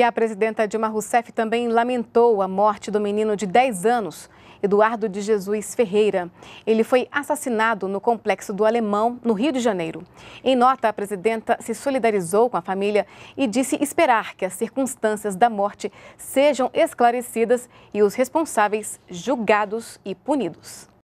E a presidenta Dilma Rousseff também lamentou a morte do menino de 10 anos, Eduardo de Jesus Ferreira. Ele foi assassinado no Complexo do Alemão, no Rio de Janeiro. Em nota, a presidenta se solidarizou com a família e disse esperar que as circunstâncias da morte sejam esclarecidas e os responsáveis julgados e punidos.